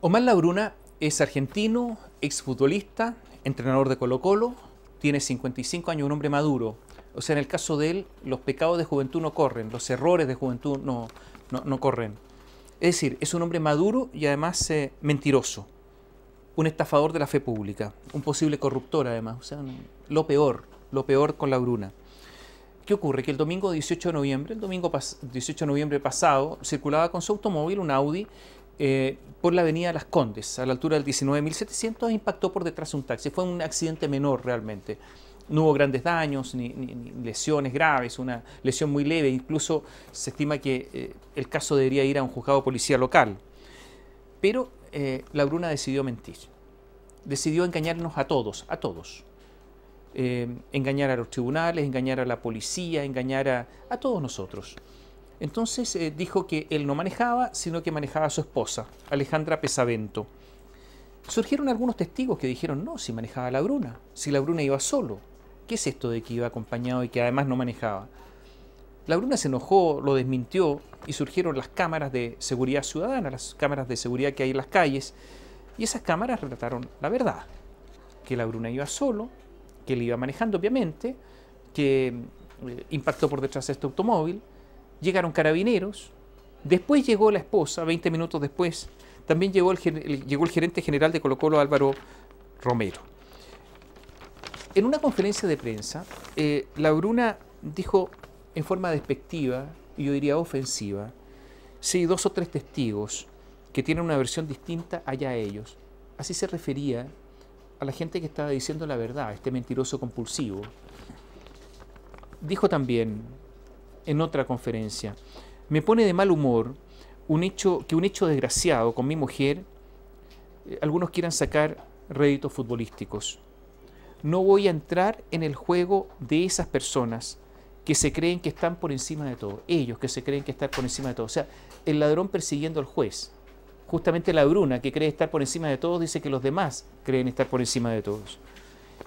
Omar Labruna es argentino, ex futbolista, entrenador de Colo Colo, tiene 55 años, un hombre maduro. O sea, en el caso de él, los pecados de juventud no corren, los errores de juventud no, no, corren. Es decir, es un hombre maduro y además eh, mentiroso, un estafador de la fe pública, un posible corruptor además, o sea, lo peor, lo peor con Labruna. ¿Qué ocurre? Que el domingo 18 de noviembre, el domingo 18 de noviembre pasado, circulaba con su automóvil un Audi eh, por la avenida Las Condes, a la altura del 19.700, impactó por detrás un taxi. Fue un accidente menor realmente. No hubo grandes daños ni, lesiones graves, una lesión muy leve. Incluso se estima que eh, el caso debería ir a un juzgado policía local. Pero eh, la Bruna decidió mentir. Decidió engañarnos a todos, a todos. engañar a los tribunales, engañar a la policía, engañar a todos nosotros. Entonces eh, dijo que él no manejaba, sino que manejaba a su esposa, Alejandra Pesavento. Surgieron algunos testigos que dijeron, no, si manejaba la Bruna, si la Bruna iba solo. ¿Qué es esto de que iba acompañado y que además no manejaba? La Bruna se enojó, lo desmintió y surgieron las cámaras de seguridad ciudadana, las cámaras de seguridad que hay en las calles, y esas cámaras relataron la verdad, que la Bruna iba solo, que él iba manejando obviamente, que eh, impactó por detrás de este automóvil, llegaron carabineros, después llegó la esposa, 20 minutos después, también llegó el, gerente general de Colo Colo, Álvaro Romero. En una conferencia de prensa, eh, la Bruna dijo en forma despectiva, y yo diría ofensiva, si dos o tres testigos que tienen una versión distinta allá a ellos. Así se refería a la gente que estaba diciendo la verdad, este mentiroso compulsivo. Dijo también, en otra conferencia. Me pone de mal humor un hecho, que un hecho desgraciado con mi mujer, eh, algunos quieran sacar réditos futbolísticos. No voy a entrar en el juego de esas personas que se creen que están por encima de todo, ellos que se creen que están por encima de todo. O sea, el ladrón persiguiendo al juez. Justamente la Bruna, que cree estar por encima de todos, dice que los demás creen estar por encima de todos.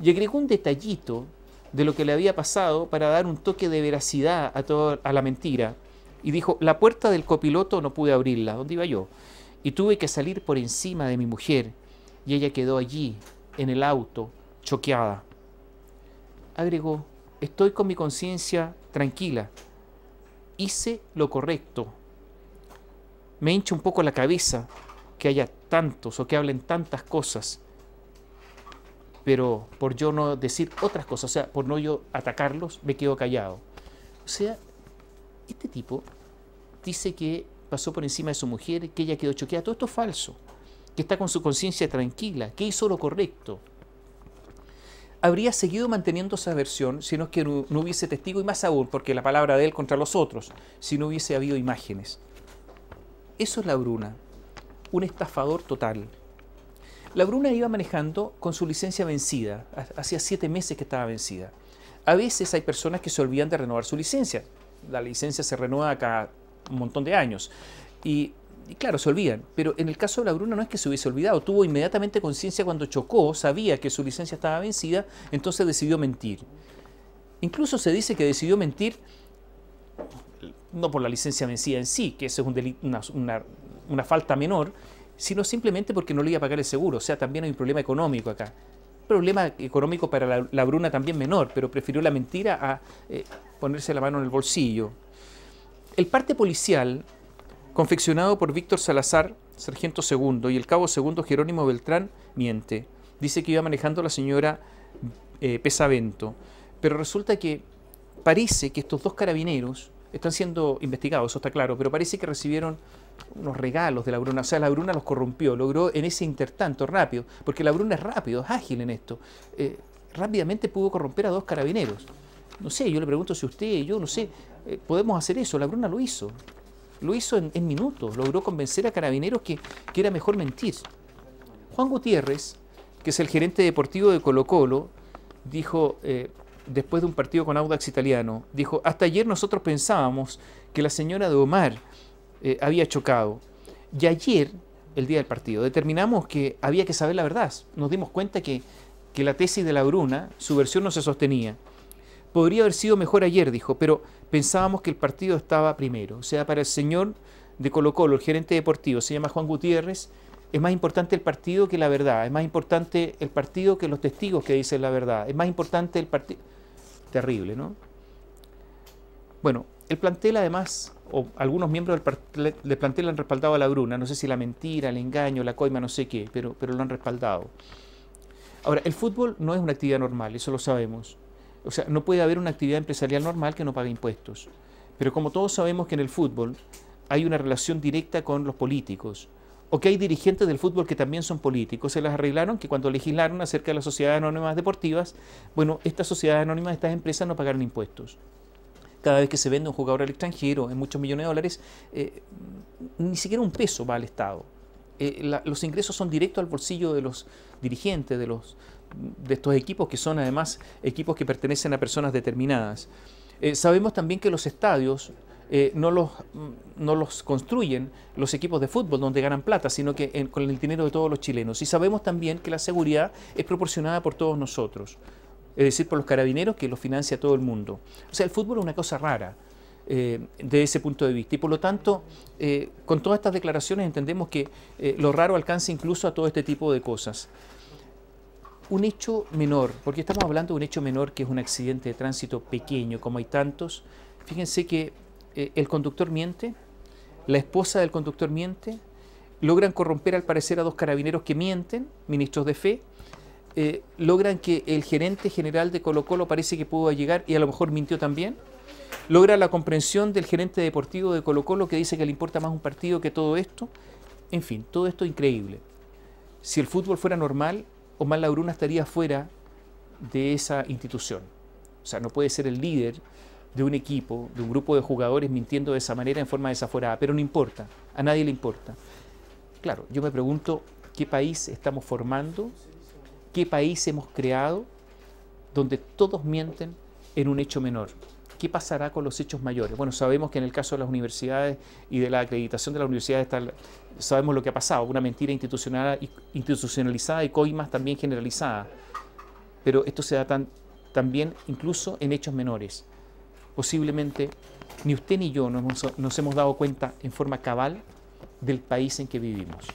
Y agregó un detallito de lo que le había pasado para dar un toque de veracidad a, a la mentira. Y dijo, la puerta del copiloto no pude abrirla, ¿dónde iba yo? Y tuve que salir por encima de mi mujer, y ella quedó allí, en el auto, choqueada. Agregó, estoy con mi conciencia tranquila, hice lo correcto. Me hincha un poco la cabeza que haya tantos o que hablen tantas cosas pero por yo no decir otras cosas, o sea, por no yo atacarlos, me quedo callado. O sea, este tipo dice que pasó por encima de su mujer, que ella quedó choqueada, todo esto es falso, que está con su conciencia tranquila, que hizo lo correcto. Habría seguido manteniendo esa versión si no que no, hubiese testigo y más aún, porque la palabra de él contra los otros, si no hubiese habido imágenes. Eso es la Bruna, un estafador total. La Bruna iba manejando con su licencia vencida, hacía siete meses que estaba vencida. A veces hay personas que se olvidan de renovar su licencia. La licencia se renueva cada un montón de años. Y, claro, se olvidan. Pero en el caso de la Bruna no es que se hubiese olvidado. Tuvo inmediatamente conciencia cuando chocó, sabía que su licencia estaba vencida, entonces decidió mentir. Incluso se dice que decidió mentir no por la licencia vencida en sí, que eso es un una falta menor, sino simplemente porque no le iba a pagar el seguro. O sea, también hay un problema económico acá. Problema económico para la, Bruna también menor, pero prefirió la mentira a eh, ponerse la mano en el bolsillo. El parte policial, confeccionado por Víctor Salazar, sargento segundo, y el cabo segundo Jerónimo Beltrán, miente. Dice que iba manejando la señora eh, Pesavento. Pero resulta que parece que estos dos carabineros están siendo investigados, eso está claro, pero parece que recibieron unos regalos de la Bruna. O sea, la Bruna los corrompió, logró en ese intertanto rápido, porque la Bruna es rápido, es ágil en esto. Eh, rápidamente pudo corromper a dos carabineros. No sé, yo le pregunto si usted yo, no sé, eh, podemos hacer eso. La Bruna lo hizo. Lo hizo en, minutos, logró convencer a carabineros que, que era mejor mentir. Juan Gutiérrez, que es el gerente deportivo de Colo Colo, dijo, eh, después de un partido con Audax Italiano, dijo, hasta ayer nosotros pensábamos que la señora de Omar eh, había chocado. Y ayer, el día del partido, determinamos que había que saber la verdad. Nos dimos cuenta que, que la tesis de la Bruna, su versión no se sostenía. Podría haber sido mejor ayer, dijo, pero pensábamos que el partido estaba primero. O sea, para el señor de Colo Colo, el gerente deportivo, se llama Juan Gutiérrez, es más importante el partido que la verdad, es más importante el partido que los testigos que dicen la verdad, es más importante el partido... Terrible, ¿no? Bueno, el plantel además o algunos miembros del, plantel han respaldado a la Bruna, no sé si la mentira, el engaño, la coima, no sé qué, pero, pero lo han respaldado. Ahora, el fútbol no es una actividad normal, eso lo sabemos. O sea, no puede haber una actividad empresarial normal que no pague impuestos. Pero como todos sabemos que en el fútbol hay una relación directa con los políticos, o que hay dirigentes del fútbol que también son políticos, se las arreglaron que cuando legislaron acerca de las sociedades anónimas deportivas, bueno, estas sociedades anónimas, estas empresas no pagaron impuestos cada vez que se vende un jugador al extranjero, en muchos millones de dólares, eh, ni siquiera un peso va al Estado. Eh, los ingresos son directos al bolsillo de los dirigentes, de, los, de estos equipos, que son además equipos que pertenecen a personas determinadas. Eh, sabemos también que los estadios no, los, mm, no los construyen los equipos de fútbol donde ganan plata, sino que con el dinero de todos los chilenos. Y sabemos también que la seguridad es proporcionada por todos nosotros es decir, por los carabineros que los financia todo el mundo. O sea, el fútbol es una cosa rara eh, de ese punto de vista. Y por lo tanto, eh, con todas estas declaraciones entendemos que eh, lo raro alcanza incluso a todo este tipo de cosas. Un hecho menor, porque estamos hablando de un hecho menor que es un accidente de tránsito pequeño, como hay tantos, fíjense que el conductor miente, la esposa del conductor miente, logran corromper al parecer a dos carabineros que mienten, ministros de fe, eh, logran que el gerente general de Colo Colo parece que pudo llegar y a lo mejor mintió también. Logra la comprensión del gerente deportivo de Colo Colo que dice que le importa más un partido que todo esto. En fin, todo esto increíble. Si el fútbol fuera normal, Omar Lauruna estaría fuera de esa institución. O sea, no puede ser el líder de un equipo, de un grupo de jugadores mintiendo de esa manera en forma desaforada, pero no importa, a nadie le importa. Claro, yo me pregunto qué país estamos formando ¿Qué país hemos creado donde todos mienten en un hecho menor? ¿Qué pasará con los hechos mayores? Bueno, sabemos que en el caso de las universidades y de la acreditación de las universidades sabemos lo que ha pasado, una mentira institucionalizada y coimas también generalizada. Pero esto se da también incluso en hechos menores. Posiblemente ni usted ni yo nos hemos dado cuenta en forma cabal del país en que vivimos.